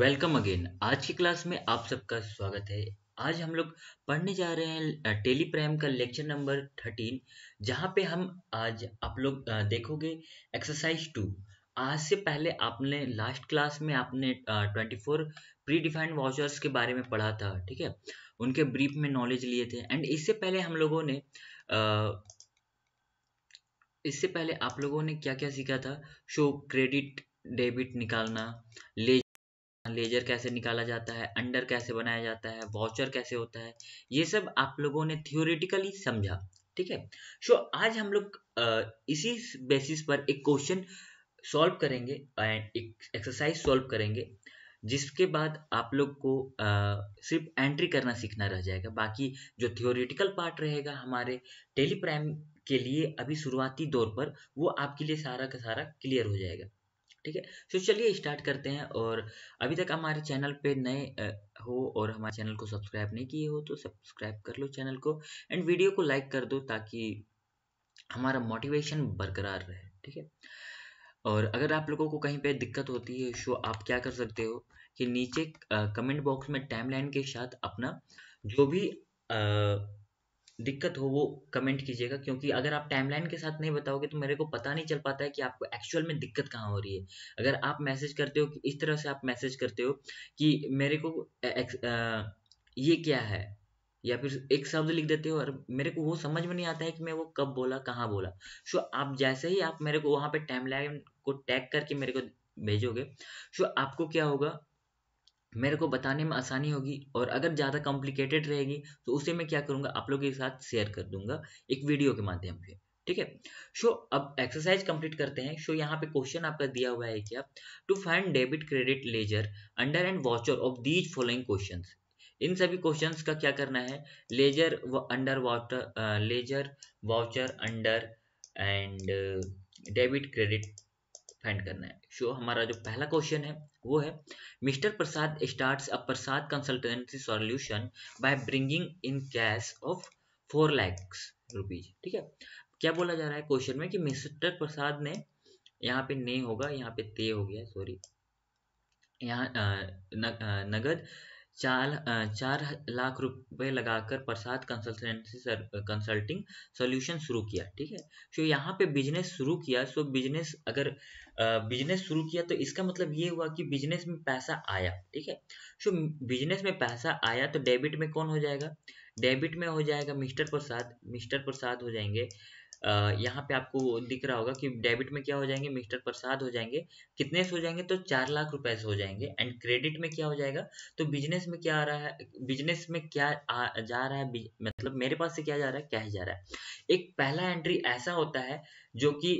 welcome again आज की class में आप सबका स्वागत है आज हम लोग पढ़ने जा रहे हैं टेली प्राइम का लेक्चर नंबर थर्टीन जहां पे हम आज आप लोग देखोगे एक्सरसाइज टू आज से पहले आपने लास्ट क्लास में आपने twenty four predefined vouchers के बारे में पढ़ा था ठीक है उनके ब्रीफ में नॉलेज लिए थे एंड इससे पहले हम लोगों ने आ, इससे पहले आप लोगों ने क्या क्या सीखा था शो क्रेडिट डेबिट निकालना ले लेजर कैसे निकाला जाता है अंडर कैसे बनाया जाता है वाउचर कैसे होता है ये सब आप लोगों ने थियोरिटिकली समझा ठीक है सो आज हम लोग इसी बेसिस पर एक क्वेश्चन सॉल्व करेंगे एंड एक एक्सरसाइज सॉल्व करेंगे जिसके बाद आप लोग को आ, सिर्फ एंट्री करना सीखना रह जाएगा बाकी जो थियोरिटिकल पार्ट रहेगा हमारे टेली प्राइम के लिए अभी शुरुआती दौर पर वो आपके लिए सारा का सारा क्लियर हो जाएगा ठीक है तो चलिए स्टार्ट करते हैं और अभी तक हमारे चैनल पे नए हो और हमारे चैनल को सब्सक्राइब नहीं किए हो तो सब्सक्राइब कर लो चैनल को एंड वीडियो को लाइक कर दो ताकि हमारा मोटिवेशन बरकरार रहे ठीक है और अगर आप लोगों को कहीं पे दिक्कत होती है शो आप क्या कर सकते हो कि नीचे कमेंट बॉक्स में टाइमलाइन के साथ अपना जो भी आ, दिक्कत हो वो कमेंट कीजिएगा क्योंकि अगर आप टाइमलाइन के साथ नहीं बताओगे तो मेरे को पता नहीं चल पाता है कि आपको एक्चुअल में दिक्कत कहाँ हो रही है अगर आप मैसेज करते हो इस तरह से आप मैसेज करते हो कि मेरे को ये क्या है या फिर एक शब्द लिख देते हो और मेरे को वो समझ में नहीं आता है कि मैं वो कब बोला कहाँ बोला सो आप जैसे ही आप मेरे को वहाँ पे टाइमलाइन को टैग करके मेरे को भेजोगे सो आपको क्या होगा मेरे को बताने में आसानी होगी और अगर ज़्यादा कॉम्प्लिकेटेड रहेगी तो उसे मैं क्या करूँगा आप लोगों के साथ शेयर कर दूंगा एक वीडियो के माध्यम से ठीक है सो अब एक्सरसाइज कंप्लीट करते हैं सो यहाँ पे क्वेश्चन आपका दिया हुआ है क्या to find debit credit ledger under and voucher of these following question इन सभी क्वेश्चन का क्या करना है लेजर व under water ledger voucher under and debit credit find करना है शो हमारा जो पहला क्वेश्चन है वो है mister Prasad starts a Prasad consultancy solution by bringing in cash of four lakhs rupees ठीक है क्या बोला जा रहा है क्वेश्चन में कि मिस्टर प्रसाद ने यहाँ पे ने होगा यहाँ पे ते हो गया सॉरी यहाँ नगद चार चार लाख रुपए लगाकर प्रसाद कंसल्टेंसी कंसल्टिंग सॉल्यूशन शुरू किया ठीक है सो यहाँ पे बिजनेस शुरू किया सो बिजनेस अगर बिजनेस शुरू किया तो इसका मतलब ये हुआ कि बिजनेस में पैसा आया ठीक है सो बिजनेस में पैसा आया तो डेबिट में कौन हो जाएगा डेबिट में हो जाएगा मिस्टर प्रसाद मिस्टर प्रसाद हो जाएंगे यहाँ पे आपको दिख रहा होगा कि डेबिट में क्या हो जाएंगे मिस्टर प्रसाद हो जाएंगे कितने से हो जाएंगे तो चार लाख रुपए से हो जाएंगे एंड क्रेडिट में क्या हो जाएगा तो बिजनेस में क्या आ रहा है बिजनेस में क्या आ, जा रहा है मतलब मेरे पास से क्या जा रहा है क्या जा रहा है एक पहला एंट्री ऐसा होता है जो कि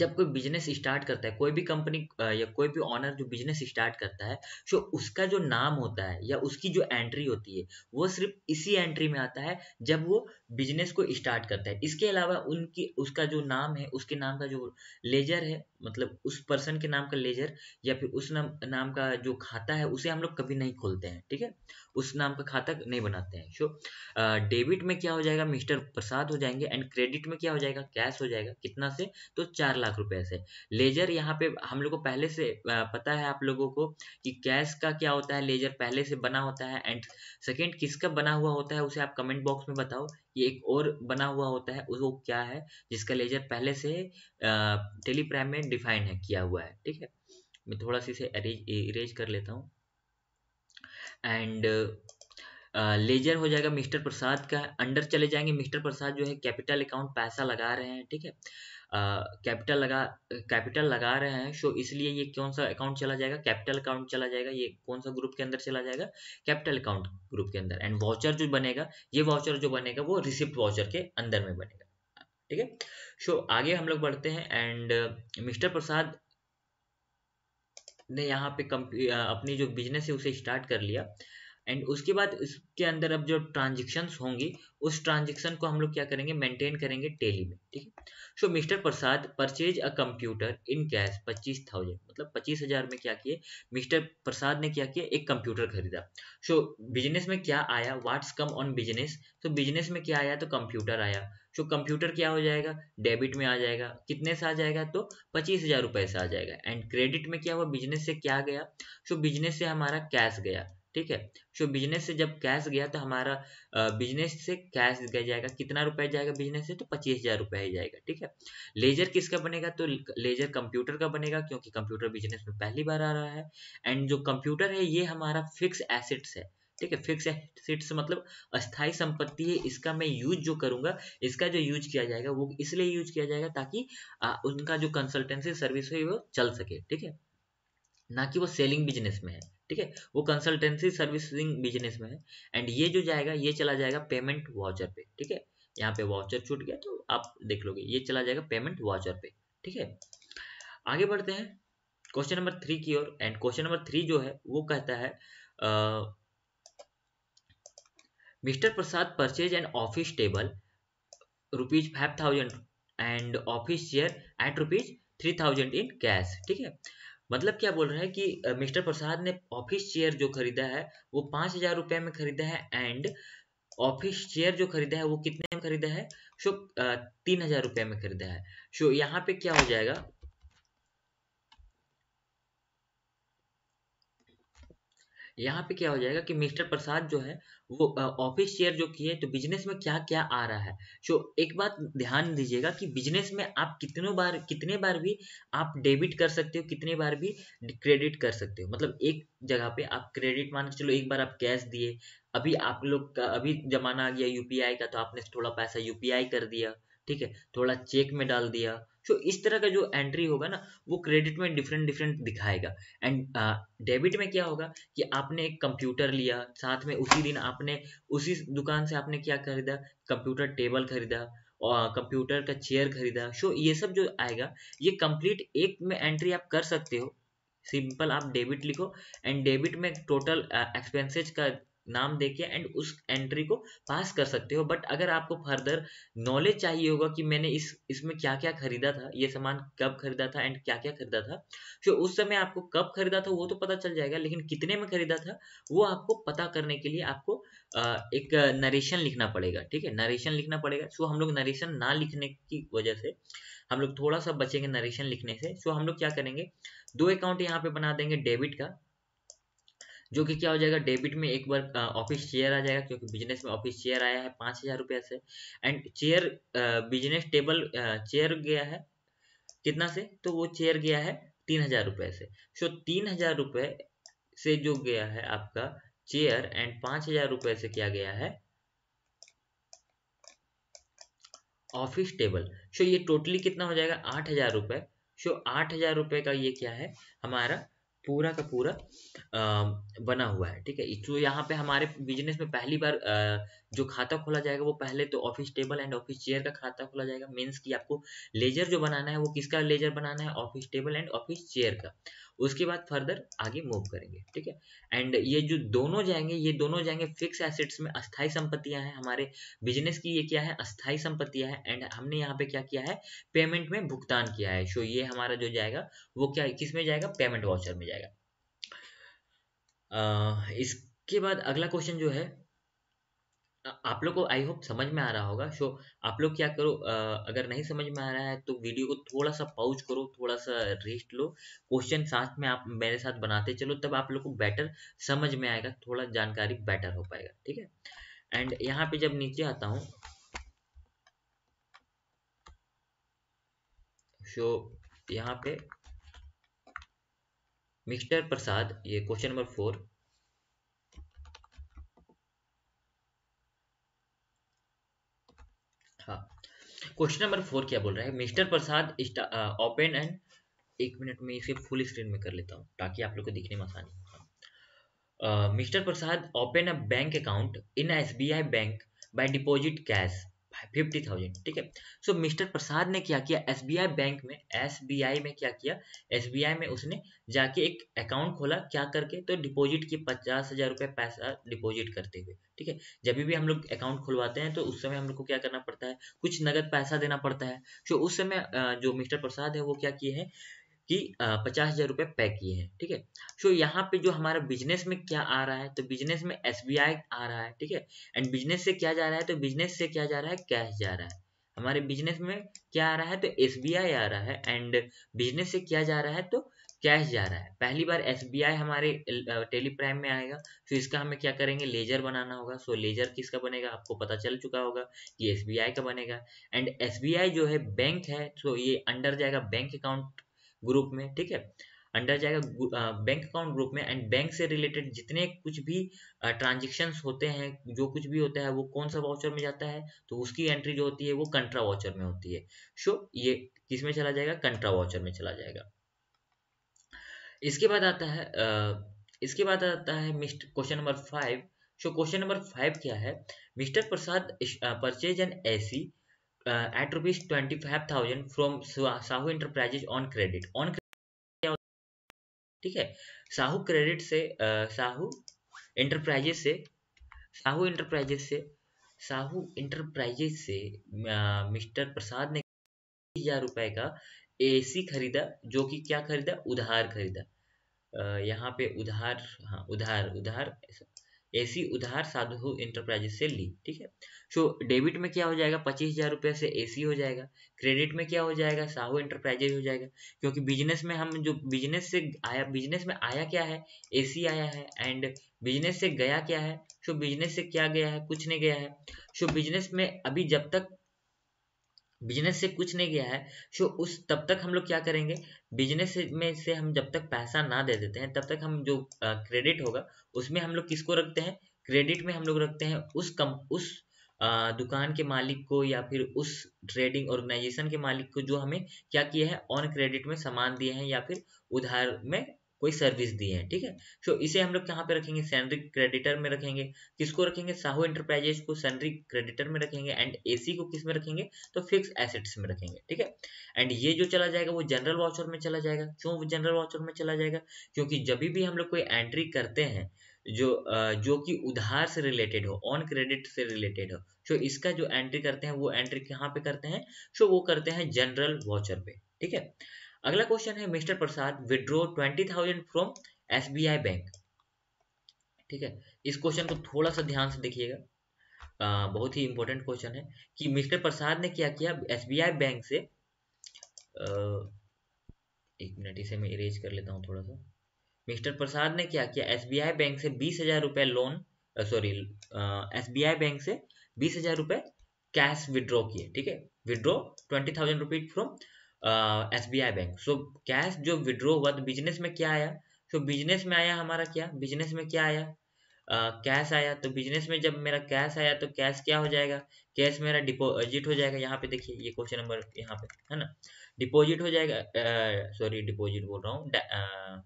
जब कोई बिजनेस स्टार्ट करता है कोई भी कंपनी या कोई भी ऑनर जो बिजनेस स्टार्ट करता है तो उसका जो नाम होता है या उसकी जो एंट्री होती है वो सिर्फ इसी एंट्री में आता है जब वो बिजनेस को स्टार्ट करता है इसके अलावा उनकी उसका जो नाम है उसके नाम का जो लेजर है मतलब उस पर्सन के नाम का लेजर या फिर उस नाम नाम का जो खाता है उसे हम लोग कभी नहीं खोलते हैं ठीक है उस नाम का खाता नहीं बनाते हैं सो डेबिट में क्या हो जाएगा मिस्टर प्रसाद हो जाएंगे एंड क्रेडिट में क्या हो जाएगा कैश हो जाएगा कितना से तो चार लाख रुपए से लेजर यहाँ पे हम लोग को पहले से पता है आप लोगों को कि कैश का क्या होता है लेजर पहले से बना होता है एंड सेकेंड किसका बना हुआ होता है उसे आप कमेंट बॉक्स में बताओ ये एक और बना हुआ होता है वो क्या है जिसका लेजर पहले से टेलीप्राइम में डिफाइन है किया हुआ है ठीक है मैं थोड़ा सा इसे इरेज कर लेता हूँ एंड लेजर हो जाएगा मिस्टर प्रसाद का अंडर चले जाएंगे मिस्टर प्रसाद जो है कैपिटल अकाउंट पैसा लगा रहे हैं ठीक है कैपिटल लगा कैपिटल लगा रहे हैं सो इसलिए ये कौन सा अकाउंट चला जाएगा कैपिटल अकाउंट चला जाएगा ये कौन सा ग्रुप के अंदर चला जाएगा कैपिटल अकाउंट ग्रुप के अंदर एंड वाउचर जो बनेगा ये वाउचर जो बनेगा वो रिसिप्ट वाउचर के अंदर में बनेगा ठीक है सो आगे हम लोग बढ़ते हैं एंड uh, मिस्टर प्रसाद ने यहाँ पे अपनी जो बिजनेस है उसे स्टार्ट कर लिया एंड उसके बाद इसके अंदर अब जो ट्रांजेक्शन होंगी उस ट्रांजेक्शन को हम लोग क्या करेंगे मेंटेन करेंगे टेली में ठीक है so mister Prasad purchase a computer in cash पच्चीस थाउजेंड मतलब पच्चीस हजार में क्या किए मिस्टर प्रसाद ने क्या किया एक कंप्यूटर खरीदा सो बिजनेस में क्या आया व्हाट्स कम ऑन बिजनेस तो बिजनेस में क्या आया तो कंप्यूटर आया सो so, कंप्यूटर क्या हो जाएगा डेबिट में आ जाएगा कितने से आ जाएगा तो पच्चीस हजार रुपए से आ जाएगा एंड क्रेडिट में क्या हुआ बिजनेस से क्या गया सो so, बिजनेस से हमारा कैश गया ठीक है सो बिजनेस से जब कैश गया तो हमारा बिजनेस से कैश गया जाएगा कितना रुपया जाएगा बिजनेस से तो पच्चीस हजार रुपया ही जाएगा ठीक है लेजर किसका बनेगा तो लेजर कंप्यूटर का बनेगा क्योंकि कंप्यूटर बिजनेस में पहली बार आ रहा है एंड जो कंप्यूटर है ये हमारा फिक्स एसेट्स है ठीक है फिक्स एसेट्स मतलब अस्थाई संपत्ति है इसका मैं यूज जो करूंगा इसका जो यूज किया जाएगा वो इसलिए यूज किया जाएगा ताकि उनका जो कंसल्टेंसी सर्विस है वो चल सके ठीक है ना कि वो सेलिंग बिजनेस में है ठीक है वो कंसल्टेंसी सर्विसिंग बिजनेस में है एंड ये जो जाएगा ये चला जाएगा पेमेंट वाउचर पे ठीक है यहाँ पे वाउचर छूट गया तो आप देख लोगे ये चला जाएगा पेमेंट वाउचर पे ठीक है आगे बढ़ते हैं क्वेश्चन नंबर थ्री की ओर एंड क्वेश्चन नंबर थ्री जो है वो कहता है mister Prasad purchase and office table rupees five thousand and office chair at rupees three thousand in cash ठीक है मतलब क्या बोल रहे हैं कि मिस्टर प्रसाद ने ऑफिस चेयर जो खरीदा है वो पांच हजार रुपए में खरीदा है एंड ऑफिस चेयर जो खरीदा है वो कितने में खरीदा है सो तीन हजार रुपए में खरीदा है सो यहाँ पे क्या हो जाएगा यहाँ पे क्या हो जाएगा कि मिस्टर प्रसाद जो है वो ऑफिस शेयर जो किए तो बिजनेस में क्या क्या आ रहा है सो एक बात ध्यान दीजिएगा कि बिजनेस में आप कितने बार कितने बार भी आप डेबिट कर सकते हो कितने बार भी क्रेडिट कर सकते हो मतलब एक जगह पे आप क्रेडिट मान के चलो एक बार आप कैश दिए अभी आप लोग का अभी जमाना आ गया यूपीआई का तो आपने थोड़ा पैसा यूपीआई कर दिया ठीक है थोड़ा चेक में डाल दिया तो इस तरह का जो एंट्री होगा ना वो क्रेडिट में डिफरेंट डिफरेंट दिखाएगा एंड डेबिट में क्या होगा कि आपने एक कंप्यूटर लिया साथ में उसी दिन आपने उसी दुकान से आपने क्या खरीदा कंप्यूटर टेबल खरीदा और कंप्यूटर का चेयर खरीदा सो ये सब जो आएगा ये कंप्लीट एक में एंट्री आप कर सकते हो सिंपल आप डेबिट लिखो एंड डेबिट में टोटल एक्सपेंसेज का नाम देके एंड उस एंट्री को पास कर सकते हो बट अगर आपको फर्दर नॉलेज चाहिए होगा कि मैंने इस इसमें क्या क्या खरीदा था ये सामान कब खरीदा था एंड क्या क्या खरीदा था तो उस समय आपको कब खरीदा था वो तो पता चल जाएगा लेकिन कितने में खरीदा था वो आपको पता करने के लिए आपको एक नरेशन लिखना पड़ेगा ठीक है नरेशन लिखना पड़ेगा सो हम लोग नरेशन ना लिखने की वजह से हम लोग थोड़ा सा बचेंगे नरेशन लिखने से सो हम लोग क्या करेंगे दो अकाउंट यहाँ पे बना देंगे डेबिट का जो कि क्या हो जाएगा डेबिट में एक बार ऑफिस चेयर आ जाएगा क्योंकि बिजनेस में ऑफिस चेयर आया है पांच हजार रुपये से and chair business table chair गया है कितना से तो वो चेयर गया है तीन हजार रुपये से सो तीन हजार रुपये से जो गया है आपका चेयर एंड पांच हजार रुपये से क्या गया है ऑफिस टेबल सो ये टोटली कितना हो जाएगा आठ हजार रुपये सो आठ हजार रुपये का ये क्या है हमारा पूरा का पूरा आ, बना हुआ है ठीक है तो यहाँ पे हमारे बिजनेस में पहली बार जो खाता खोला जाएगा वो पहले तो office table and office chair का खाता खोला जाएगा मीन्स कि आपको लेजर जो बनाना है वो किसका लेजर बनाना है office table and office chair का उसके बाद फर्दर आगे मूव करेंगे ठीक है एंड ये जो दोनों जाएंगे ये दोनों जाएंगे फिक्स एसेट्स में अस्थायी संपत्तियां हैं हमारे बिजनेस की ये क्या है अस्थायी संपत्तियां हैं एंड हमने यहाँ पे क्या किया है पेमेंट में भुगतान किया है सो ये हमारा जो जाएगा वो क्या किस में जाएगा पेमेंट वाउचर में जाएगा आ, इसके बाद अगला क्वेश्चन जो है आप लोग को आई होप समझ में आ रहा होगा सो आप लोग क्या करो अगर नहीं समझ में आ रहा है तो वीडियो को थोड़ा सा पॉज करो थोड़ा सा रेस्ट लो क्वेश्चन साथ में आप मेरे साथ बनाते चलो तब आप लोग को बेटर समझ में आएगा थोड़ा जानकारी बेटर हो पाएगा ठीक है एंड यहाँ पे जब नीचे आता हूँ सो यहाँ पे मिस्टर प्रसाद ये question number four question number four क्या बोल रहा है मिस्टर प्रसाद ओपन एंड एक मिनट में इसे फुल स्क्रीन में कर लेता हूँ ताकि आप लोग को दिखने में आसानी mister Prasad open a bank account in S B I bank by deposit cash fifty thousand ठीक है सो मिस्टर प्रसाद ने क्या किया एस बी आई बैंक में एस बी आई में क्या किया एस बी आई में उसने जाके एक अकाउंट खोला क्या करके तो डिपॉजिट की पचास हजार रुपये पैसा डिपॉजिट करते हुए ठीक है जब भी हम लोग अकाउंट खुलवाते हैं तो उस समय हम लोग को क्या करना पड़ता है कुछ नगद पैसा देना पड़ता है सो उस समय जो मिस्टर प्रसाद है वो क्या किए हैं कि पचास हजार रुपए पे किए हैं ठीक है सो यहाँ पे जो हमारा बिजनेस में क्या आ रहा है तो बिजनेस में एस आ रहा है ठीक है एंड बिजनेस से क्या जा रहा है तो बिजनेस से क्या जा रहा है कैश जा रहा है हमारे बिजनेस में क्या आ रहा है तो एस आ रहा है एंड बिजनेस से क्या जा रहा है तो कैश जा रहा है पहली बार एस हमारे टेली प्राइम में आएगा तो इसका हमें क्या करेंगे लेजर बनाना होगा सो लेजर किसका बनेगा आपको पता चल चुका होगा कि एस का बनेगा एंड एस जो है बैंक है तो ये अंडर जाएगा बैंक अकाउंट ग्रुप में ठीक है अंडर जाएगा बैंक अकाउंट ग्रुप में एंड बैंक से रिलेटेड जितने कुछ भी ट्रांजेक्शन होते हैं जो कुछ भी होता है वो कौन सा वाउचर में जाता है तो उसकी एंट्री जो होती है वो कंट्रा वाउचर में होती है सो ये किस में चला जाएगा कंट्रा वाउचर में चला जाएगा इसके बाद आता है इसके बाद आता है mister question number five so question number five क्या है mister Prasad purchase an AC uh, at rupees 25,000 from Sahu enterprises on credit on ठीक है साहू क्रेडिट से uh, साहू इंटरप्राइजेज से साहू इंटरप्राइजेज से साहू इंटरप्राइजेज से मिस्टर uh, प्रसाद ने हजार रुपए का एसी खरीदा जो कि क्या खरीदा उधार खरीदा uh, यहाँ पे उधार हाँ उधार उधार ऐसा एसी उधार साधु इंटरप्राइजेस से ली ठीक है सो डेबिट में क्या हो जाएगा पच्चीस हजार रुपये से एसी हो जाएगा क्रेडिट में क्या हो जाएगा साहू इंटरप्राइजेज हो जाएगा क्योंकि बिजनेस में हम जो बिजनेस से आया बिजनेस में आया क्या है एसी आया है एंड बिजनेस से गया क्या है सो बिजनेस से क्या गया है कुछ नहीं गया है सो बिजनेस में अभी जब तक बिजनेस से कुछ नहीं गया है सो उस तब तक हम लोग क्या करेंगे बिजनेस में से हम जब तक पैसा ना दे देते हैं तब तक हम जो क्रेडिट होगा उसमें हम लोग किसको रखते हैं क्रेडिट में हम लोग रखते हैं उस कम उस आ, दुकान के मालिक को या फिर उस ट्रेडिंग ऑर्गेनाइजेशन के मालिक को जो हमें क्या किया है ऑन क्रेडिट में सामान दिए हैं या फिर उधार में कोई सर्विस दी है ठीक है सो इसे हम लोग कहाँ पे रखेंगे सैनरी क्रेडिटर में रखेंगे किसको रखेंगे साहू एंटरप्राइजेस को सैनरी क्रेडिटर में रखेंगे एंड एसी को किस में रखेंगे तो फिक्स एसेट्स में रखेंगे ठीक है एंड ये जो चला जाएगा वो जनरल वाउचर में चला जाएगा क्यों जनरल वाउचर में चला जाएगा क्योंकि जब भी हम लोग कोई एंट्री करते हैं जो जो कि उधार से रिलेटेड हो ऑन क्रेडिट से रिलेटेड हो सो इसका जो एंट्री करते हैं वो एंट्री कहाँ पे करते हैं सो वो करते हैं जनरल वाउचर पे ठीक है अगला क्वेश्चन है mister Prasad withdraw twenty thousand from S bank ठीक है इस क्वेश्चन को थोड़ा सा ध्यान से देखिएगा बहुत ही इंपॉर्टेंट क्वेश्चन है कि मिस्टर प्रसाद ने क्या किया एस बैंक से आ, एक मिनट इसे मैं इरेज कर लेता हूँ थोड़ा सा मिस्टर प्रसाद ने क्या किया एस बैंक से बीस हजार रुपए लोन सॉरी एस बैंक से बीस हजार रुपए कैश विड्रॉ किए ठीक है withdraw twenty thousand rupees from S B I bank so cash जो विड्रो हुआ तो बिजनेस में क्या आया सो so, बिजनेस में आया हमारा क्या बिजनेस में क्या आया कैश uh, आया तो बिजनेस में जब मेरा कैश आया तो कैश क्या हो जाएगा कैश मेरा डिपोजिट हो जाएगा यहाँ पे देखिए ये क्वेश्चन नंबर यहाँ पे है ना डिपोजिट हो जाएगा सॉरी uh, डिपोजिट बोल रहा हूँ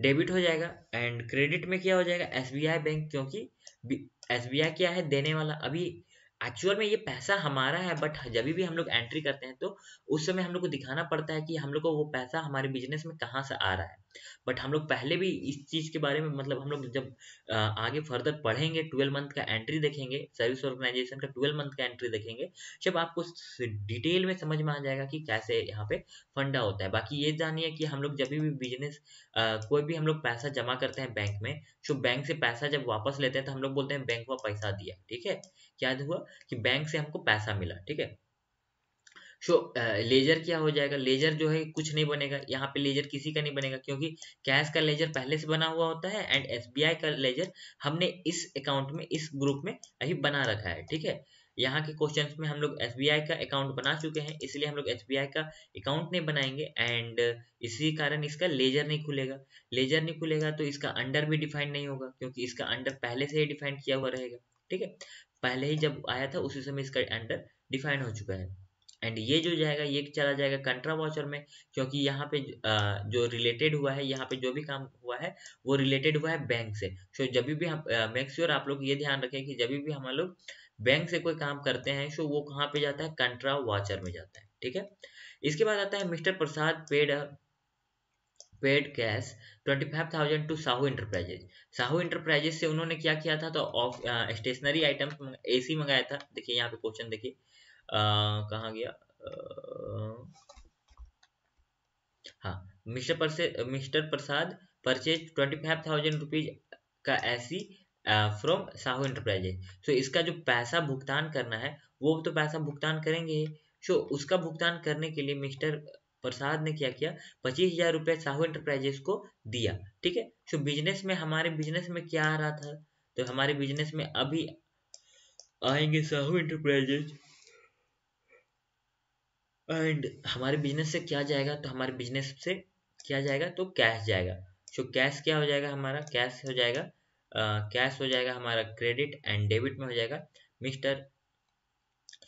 डेबिट हो जाएगा एंड क्रेडिट में क्या हो जाएगा एस बैंक क्योंकि एस क्या है देने वाला अभी एक्चुअल में ये पैसा हमारा है बट जब भी हम लोग एंट्री करते हैं तो उस समय हम लोग को दिखाना पड़ता है कि हम लोग को वो पैसा हमारे बिजनेस में कहाँ से आ रहा है बट हम लोग पहले भी इस चीज़ के बारे में मतलब हम लोग जब आगे फर्दर पढ़ेंगे ट्वेल्व मंथ का एंट्री देखेंगे सर्विस ऑर्गेनाइजेशन का ट्वेल्व मंथ का एंट्री देखेंगे जब आपको डिटेल में समझ में आ जाएगा कि कैसे यहाँ पे फंडा होता है बाकी ये जानिए कि हम लोग जब भी बिजनेस कोई भी हम लोग पैसा जमा करते हैं बैंक में जो तो बैंक से पैसा जब वापस लेते हैं तो हम लोग बोलते हैं बैंक को पैसा दिया ठीक है क्या हुआ कि बैंक से हमको पैसा मिला ठीक है सो लेजर क्या हो जाएगा लेजर जो है कुछ नहीं बनेगा यहाँ पे लेजर किसी का नहीं बनेगा क्योंकि कैश का लेजर पहले से बना हुआ होता है एंड एस का लेजर हमने इस अकाउंट में इस ग्रुप में अभी बना रखा है ठीक है यहाँ के क्वेश्चन में हम लोग एस का अकाउंट बना चुके हैं इसलिए हम लोग एस का अकाउंट नहीं बनाएंगे एंड इसी कारण इसका लेजर नहीं खुलेगा लेजर नहीं खुलेगा तो इसका अंडर भी डिफाइन नहीं होगा क्योंकि इसका अंडर पहले से ही डिफाइन किया हुआ रहेगा ठीक है पहले ही जब आया था उसी समय इसका अंडर डिफाइन हो चुका है एंड ये जो जाएगा ये चला जाएगा कंट्रा वॉचर में क्योंकि यहाँ पे जो रिलेटेड हुआ है यहाँ पे जो भी काम हुआ है वो रिलेटेड हुआ है बैंक से सो so, जब भी हम मेक श्योर आप लोग ये ध्यान रखें कि जब भी हम लोग बैंक से कोई काम करते हैं सो so वो कहाँ पे जाता है कंट्रा वॉचर में जाता है ठीक है इसके बाद आता है mister Prasad paid paid cash twenty five thousand to Sahu enterprises Sahu enterprises से उन्होंने क्या किया था तो ऑफ स्टेशनरी आइटम्स एसी मंगाया था देखिए यहाँ पे क्वेश्चन देखिए कहा गया हाँ मिस्टर परसे mister Prasad purchase twenty five thousand rupees का ऐसी फ्रॉम साहू इंटरप्राइजेज सो तो इसका जो पैसा भुगतान करना है वो तो पैसा भुगतान करेंगे सो so, उसका भुगतान करने के लिए मिस्टर प्रसाद ने क्या किया पच्चीस हजार रुपये साहू इंटरप्राइजेस को दिया ठीक है सो बिजनेस में हमारे बिजनेस में क्या आ रहा था तो हमारे बिजनेस में अभी आएंगे साहू इंटरप्राइजेज एंड हमारे बिजनेस से क्या जाएगा तो हमारे बिजनेस से क्या जाएगा तो कैश जाएगा सो so, कैश क्या हो जाएगा हमारा कैश हो जाएगा कैश uh, हो जाएगा हमारा क्रेडिट एंड डेबिट में हो जाएगा मिस्टर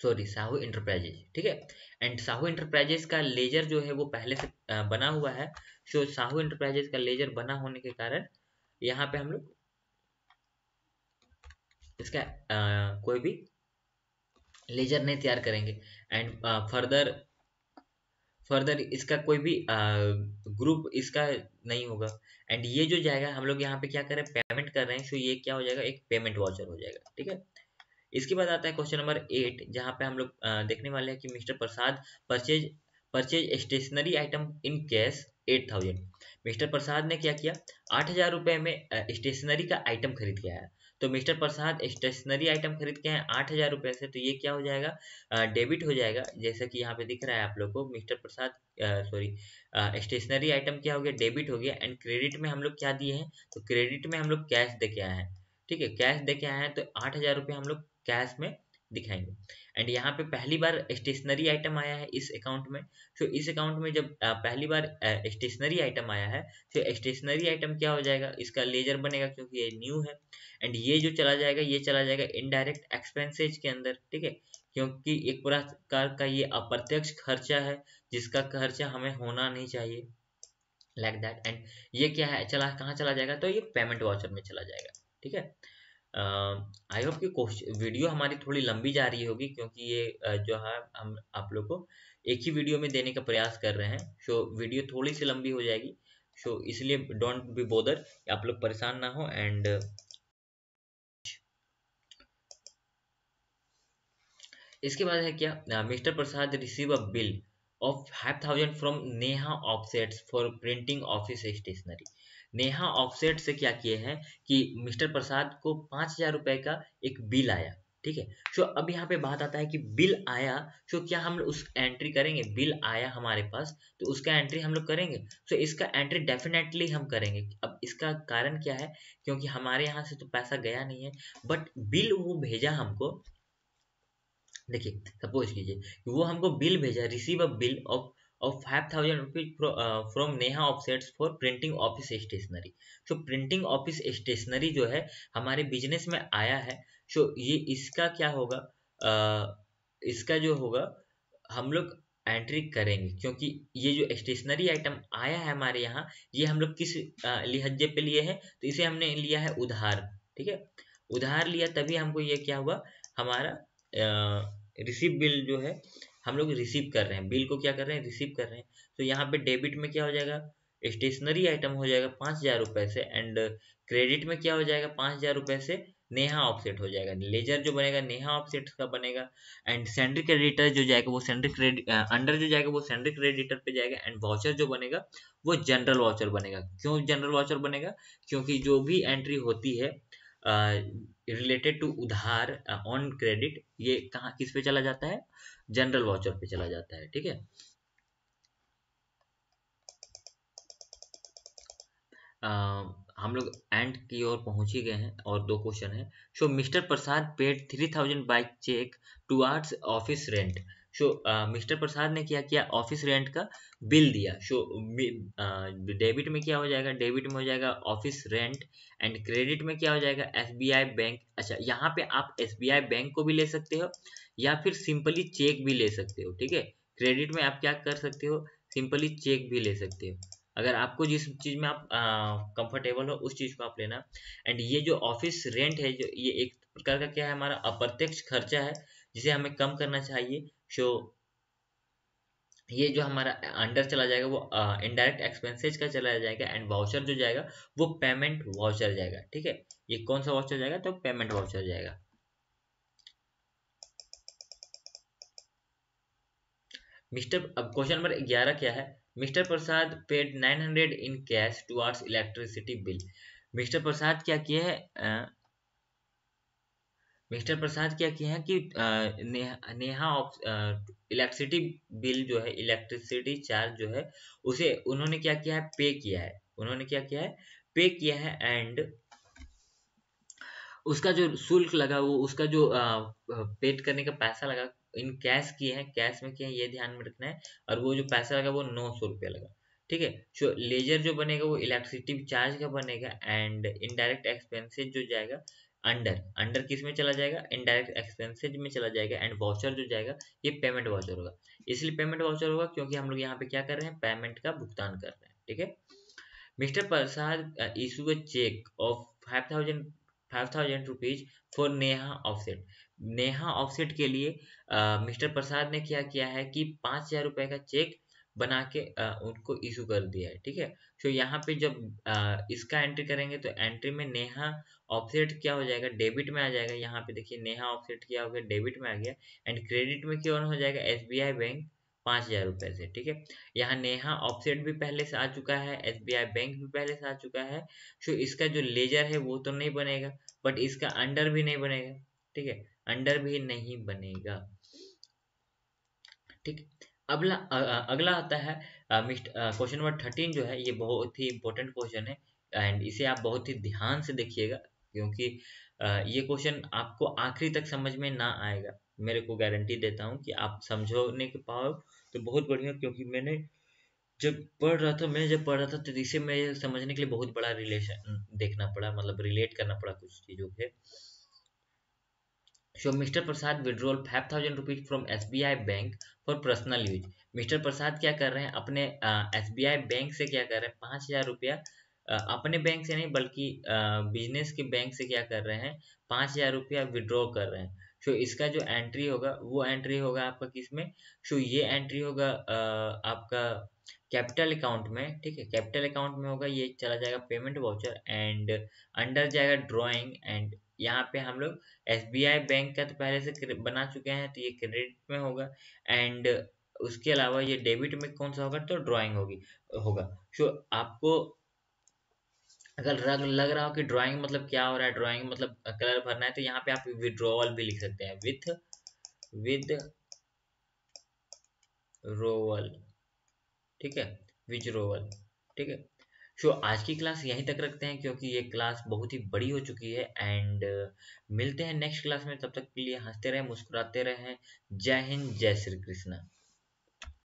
सॉरी साहू इंटरप्राइजेज ठीक है एंड साहू इंटरप्राइजेज का लेजर जो है वो पहले से बना हुआ है सो so, साहू इंटरप्राइजेज का लेजर बना होने के कारण यहाँ पे हम लोग इसका आ, कोई भी लेजर नहीं तैयार करेंगे एंड फर्दर फर्दर इसका कोई भी ग्रुप इसका नहीं होगा एंड ये जो जाएगा हम लोग यहाँ पे क्या कर रहे हैं पेमेंट कर रहे हैं सो ये क्या हो जाएगा एक पेमेंट वाचर हो जाएगा ठीक है इसके बाद आता है क्वेश्चन नंबर एट जहाँ पे हम लोग देखने वाले हैं कि mister Prasad purchase purchase stationery item in cash eight thousand mister Prasad ने क्या किया आठ हजार रुपये में स्टेशनरी का आइटम खरीद के आया तो मिस्टर प्रसाद स्टेशनरी आइटम खरीद के हैं आठ हजार रुपए से तो ये क्या हो जाएगा डेबिट हो जाएगा जैसा कि यहाँ पे दिख रहा है आप लोग को mister Prasad sorry stationery item क्या हो गया डेबिट हो गया एंड क्रेडिट में हम लोग क्या दिए हैं तो क्रेडिट में हम लोग कैश दे के आए हैं ठीक है कैश दे के आए हैं तो आठ हजार रुपये हम लोग कैश में दिखाएंगे एंड यहाँ पे पहली बार स्टेशनरी आइटम आया है इस अकाउंट में तो इस अकाउंट में जब पहली बार स्टेशनरी आइटम आया है तो स्टेशनरी आइटम क्या हो जाएगा इसका लेजर बनेगा क्योंकि ये न्यू है एंड ये जो चला जाएगा ये चला जाएगा इनडायरेक्ट एक्सपेंसेज के अंदर ठीक है क्योंकि एक प्रकार का ये अप्रत्यक्ष खर्चा है जिसका खर्चा हमें होना नहीं चाहिए लाइक दैट एंड ये क्या है चला कहाँ चला जाएगा तो ये पेमेंट वाउचर में चला जाएगा ठीक है आई होप कि वीडियो हमारी थोड़ी लंबी जा रही होगी क्योंकि ये जो है हम आप लोग को एक ही वीडियो में देने का प्रयास कर रहे हैं सो वीडियो थोड़ी सी लंबी हो जाएगी सो इसलिए डोंट बी बोदर आप लोग परेशान ना हो एंड इसके बाद है क्या mister Prasad receive a bill of five thousand from Neha offsets for printing office stationery Neha offset से क्या किए हैं कि मिस्टर प्रसाद को पांच हजार रुपए का एक बिल आया ठीक है सो अब यहाँ पे बात आता है कि बिल आया सो क्या हम उस एंट्री करेंगे बिल आया हमारे पास तो उसका एंट्री हम लोग करेंगे सो इसका एंट्री डेफिनेटली हम करेंगे अब इसका कारण क्या है क्योंकि हमारे यहाँ से तो पैसा गया नहीं है बट बिल वो भेजा हमको देखिए सपोज कीजिए वो हमको बिल भेजा receive a bill of of 5000 rupees pro, uh, from Neha offsets for printing office stationery so printing office stationery जो है हमारे बिजनेस में आया है सो so, ये इसका क्या होगा uh, इसका जो होगा हम लोग एंट्री करेंगे क्योंकि ये जो स्टेशनरी आइटम आया है हमारे यहाँ ये हम लोग किस uh, लिहजे पे लिए हैं तो इसे हमने लिया है उधार ठीक है उधार लिया तभी हमको ये क्या हुआ हमारा रिसीव uh, बिल जो है हम लोग रिसीव कर रहे हैं बिल को क्या कर रहे हैं रिसीव कर रहे हैं तो यहाँ पे डेबिट में क्या हो जाएगा स्टेशनरी आइटम हो जाएगा पाँच हजार रुपए से एंड क्रेडिट uh, में क्या हो जाएगा पाँच हजार रुपए से नेहा ऑफसेट हो जाएगा लेजर जो बनेगा नेहा ऑफसेट का बनेगा एंड सेंडर क्रेडिटर जो जाएगा वो सेंडर क्रेडिट अंडर जो जाएगा वो सेंडर क्रेडिटर पे जाएगा एंड वाउचर जो बनेगा वो जनरल वाउचर बनेगा क्यों जनरल वाउचर बनेगा क्योंकि जो भी एंट्री होती है रिलेटेड टू उधार ऑन क्रेडिट ये कहा किस पे चला जाता है जनरल वाउचर पे चला जाता है ठीक है uh, हम लोग एंड की ओर पहुंच ही गए हैं और दो क्वेश्चन है so mister Prasad paid three thousand by cheque to arts office rent so uh, mister Prasad ने क्या किया ऑफिस रेंट का बिल दिया शो डेबिट uh, में क्या हो जाएगा डेबिट में हो जाएगा ऑफिस रेंट एंड क्रेडिट में क्या हो जाएगा एस बैंक अच्छा यहाँ पे आप एस बैंक को भी ले सकते हो या फिर सिंपली चेक भी ले सकते हो ठीक है क्रेडिट में आप क्या कर सकते हो सिंपली चेक भी ले सकते हो अगर आपको जिस चीज़ में आप कंफर्टेबल uh, हो उस चीज़ को आप लेना एंड ये जो ऑफिस रेंट है जो ये एक प्रकार का क्या है हमारा अप्रत्यक्ष खर्चा है जिसे हमें कम करना चाहिए सो ये जो हमारा अंडर चला जाएगा वो इनडायरेक्ट एक्सपेंसेज का चला जाएगा एंड वाउचर जो जाएगा वो पेमेंट वाउचर जाएगा ठीक है ये कौन सा वाउचर जाएगा तो पेमेंट वाउचर जाएगा मिस्टर अब क्वेश्चन नंबर ग्यारह क्या है mister Prasad paid 900 in cash towards electricity bill mister Prasad क्या किए है मिस्टर प्रसाद क्या किया है कि नेहा नेहा इलेक्ट्रिसिटी बिल जो है इलेक्ट्रिसिटी चार्ज जो है उसे उन्होंने क्या किया है पे किया है उन्होंने क्या किया है पे किया है एंड उसका जो शुल्क लगा वो उसका जो पेड करने का पैसा लगा इन कैश किए हैं कैश में किए हैं ये ध्यान में रखना है और वो जो पैसा लगा वो नौ सौ रुपया लगा ठीक है सो लेजर जो बनेगा वो इलेक्ट्रिसिटी चार्ज का बनेगा एंड इनडायरेक्ट एक्सपेंसेस जो जाएगा अंडर अंडर किस में चला जाएगा इनडायरेक्ट एक्सपेंसिज में चला जाएगा एंड वाउचर जो जाएगा ये पेमेंट वाउचर होगा इसलिए पेमेंट वाउचर होगा क्योंकि हम लोग यहाँ पे क्या कर रहे हैं पेमेंट का भुगतान कर रहे हैं ठीक है mister Prasad issue a cheque of five thousand five thousand rupees for Neha offset Neha offset के लिए मिस्टर uh, प्रसाद ने क्या किया है कि पाँच हजार रुपये का चेक बना के आ, उनको इशू कर दिया है ठीक है तो यहाँ पे जब आ, इसका एंट्री करेंगे तो एंट्री में नेहा ऑफसेट क्या हो जाएगा डेबिट में आ जाएगा यहाँ पे देखिए नेहा ऑफसेट क्या हो गया डेबिट में आ गया एंड क्रेडिट में क्यों हो जाएगा एस बैंक पाँच हजार रुपए से ठीक है यहाँ नेहा ऑफसेट भी पहले से आ चुका है एस बैंक भी पहले से आ चुका है तो इसका जो लेजर है वो तो नहीं बनेगा बट इसका अंडर भी नहीं बनेगा ठीक है अंडर भी नहीं बनेगा ठीक अगला अगला आता है क्वेश्चन नंबर थर्टीन जो है ये बहुत ही इंपॉर्टेंट क्वेश्चन है एंड इसे आप बहुत ही ध्यान से देखिएगा क्योंकि ये क्वेश्चन आपको आखिरी तक समझ में ना आएगा मेरे को गारंटी देता हूँ कि आप समझोने के पाओ तो बहुत बढ़िया क्योंकि मैंने जब पढ़ रहा था मैं जब पढ़ रहा था तो इसे मैं समझने के लिए बहुत बड़ा रिलेशन देखना पड़ा मतलब रिलेट करना पड़ा कुछ चीज़ों के So five thousand rupees from S B I bank for personal use mister Prasad क्या कर रहे हैं अपने एस बी आई बैंक से क्या कर रहे हैं पाँच हजार रुपया अपने बैंक से नहीं बल्कि बिजनेस के बैंक से क्या कर रहे हैं पाँच हजार रुपया विड्रॉ कर रहे हैं सो इसका जो एंट्री होगा वो एंट्री होगा आपका किस में सो ये एंट्री होगा आपका कैपिटल अकाउंट में ठीक है कैपिटल अकाउंट में होगा ये चला जाएगा पेमेंट वाउचर एंड अंडर जाएगा ड्राइंग एंड यहाँ पे हम लोग एस बैंक का तो पहले से बना चुके हैं तो ये क्रेडिट में होगा एंड उसके अलावा ये डेबिट में कौन सा होगा तो ड्राइंग होगी होगा सो आपको अगर लग, लग रहा हो कि ड्राइंग मतलब क्या हो रहा है ड्राइंग मतलब कलर भरना है तो यहाँ पे आप विद्रोवल भी लिख सकते हैं विथ विद रोवल ठीक है विज रोवल ठीक है सो आज की क्लास यहीं तक रखते हैं क्योंकि ये क्लास बहुत ही बड़ी हो चुकी है एंड मिलते हैं नेक्स्ट क्लास में तब तक के लिए हंसते रहें मुस्कुराते रहें जय हिंद जय श्री कृष्णा